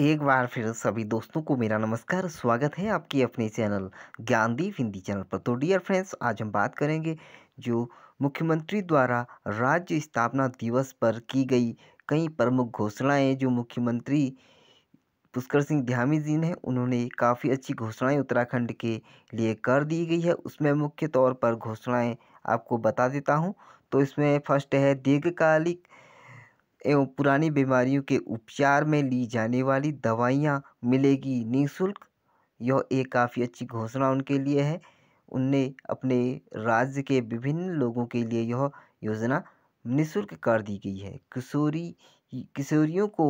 एक बार फिर सभी दोस्तों को मेरा नमस्कार स्वागत है आपके अपने चैनल ज्ञानदीप हिंदी चैनल पर तो डियर फ्रेंड्स आज हम बात करेंगे जो मुख्यमंत्री द्वारा राज्य स्थापना दिवस पर की गई कई प्रमुख घोषणाएं जो मुख्यमंत्री पुष्कर सिंह ध्यामी जी ने उन्होंने काफ़ी अच्छी घोषणाएं उत्तराखंड के लिए कर दी गई है उसमें मुख्य तौर पर घोषणाएँ आपको बता देता हूँ तो इसमें फर्स्ट है दीर्घकालिक एवं पुरानी बीमारियों के उपचार में ली जाने वाली दवाइयाँ मिलेगी निःशुल्क यह एक काफ़ी अच्छी घोषणा उनके लिए है उनने अपने राज्य के विभिन्न लोगों के लिए यह योजना निःशुल्क कर दी गई है किशोरी किशोरियों को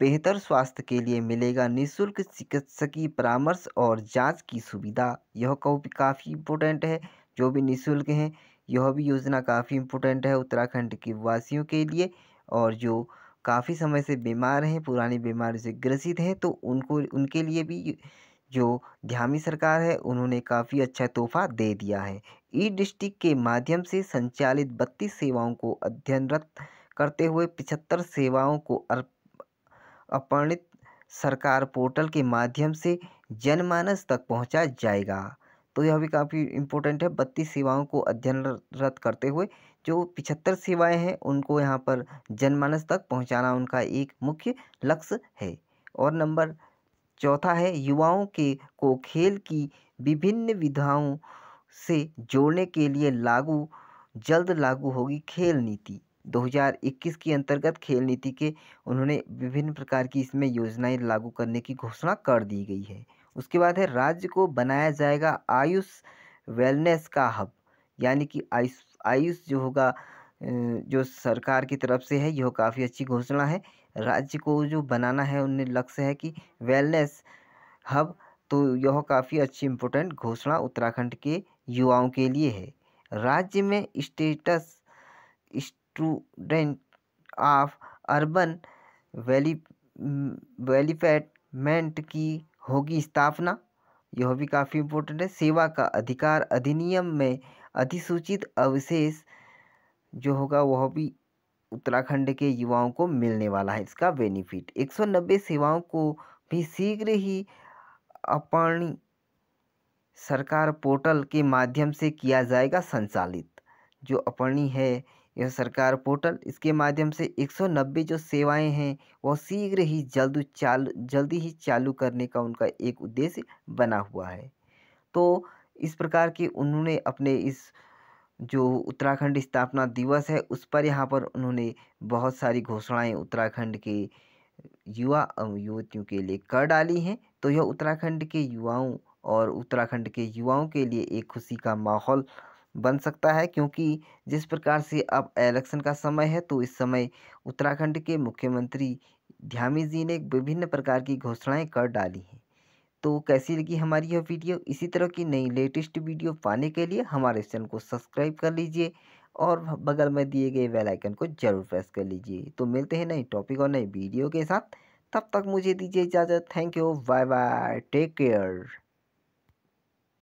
बेहतर स्वास्थ्य के लिए मिलेगा निःशुल्क चिकित्सकीय परामर्श और जांच की सुविधा यह काफ़ी इम्पोर्टेंट है जो भी निःशुल्क हैं यह भी योजना काफ़ी इम्पोर्टेंट है उत्तराखंड के वासियों के लिए और जो काफ़ी समय से बीमार हैं पुरानी बीमारी से ग्रसित हैं तो उनको उनके लिए भी जो ध्यामी सरकार है उन्होंने काफ़ी अच्छा तोहफा दे दिया है ई डिस्ट्रिक्ट के माध्यम से संचालित बत्तीस सेवाओं को अध्ययनरत करते हुए पिछहत्तर सेवाओं को अपर्णित सरकार पोर्टल के माध्यम से जनमानस तक पहुंचा जाएगा तो यह भी काफ़ी इम्पोर्टेंट है बत्तीस सेवाओं को अध्ययनरत करते हुए जो पिछहत्तर सेवाएं हैं उनको यहाँ पर जनमानस तक पहुँचाना उनका एक मुख्य लक्ष्य है और नंबर चौथा है युवाओं के को खेल की विभिन्न विधाओं से जोड़ने के लिए लागू जल्द लागू होगी खेल नीति 2021 के अंतर्गत खेल नीति के उन्होंने विभिन्न प्रकार की इसमें योजनाएं लागू करने की घोषणा कर दी गई है उसके बाद है राज्य को बनाया जाएगा आयुष वेलनेस का हब यानी कि आयुष आयुष जो होगा जो सरकार की तरफ से है यह काफ़ी अच्छी घोषणा है राज्य को जो बनाना है उन्हें लक्ष्य है कि वेलनेस हब तो यह काफ़ी अच्छी इम्पोर्टेंट घोषणा उत्तराखंड के युवाओं के लिए है राज्य में स्टेटस स्टूडेंट ऑफ अर्बन वेली वेलीफेटमेंट की होगी स्थापना यह भी काफ़ी इम्पोर्टेंट है सेवा का अधिकार अधिनियम में अधिसूचित अवशेष जो होगा वह भी उत्तराखंड के युवाओं को मिलने वाला है इसका बेनिफिट 190 सेवाओं को भी शीघ्र ही अपन सरकार पोर्टल के माध्यम से किया जाएगा संचालित जो अपनी है यह सरकार पोर्टल इसके माध्यम से 190 जो सेवाएं हैं वह शीघ्र ही जल्द चाल जल्दी ही चालू करने का उनका एक उद्देश्य बना हुआ है तो इस प्रकार की उन्होंने अपने इस जो उत्तराखंड स्थापना दिवस है उस पर यहाँ पर उन्होंने बहुत सारी घोषणाएं उत्तराखंड के युवा युवतियों के लिए कर डाली हैं तो यह उत्तराखंड के युवाओं और उत्तराखंड के युवाओं के लिए एक खुशी का माहौल बन सकता है क्योंकि जिस प्रकार से अब इलेक्शन का समय है तो इस समय उत्तराखंड के मुख्यमंत्री ध्यामी जी ने विभिन्न प्रकार की घोषणाएं कर डाली हैं तो कैसी लगी हमारी यह वीडियो इसी तरह की नई लेटेस्ट वीडियो पाने के लिए हमारे चैनल को सब्सक्राइब कर लीजिए और बगल में दिए गए बेल आइकन को जरूर प्रेस कर लीजिए तो मिलते हैं नए टॉपिक और नई वीडियो के साथ तब तक मुझे दीजिए इजाज़त thank you bye bye take care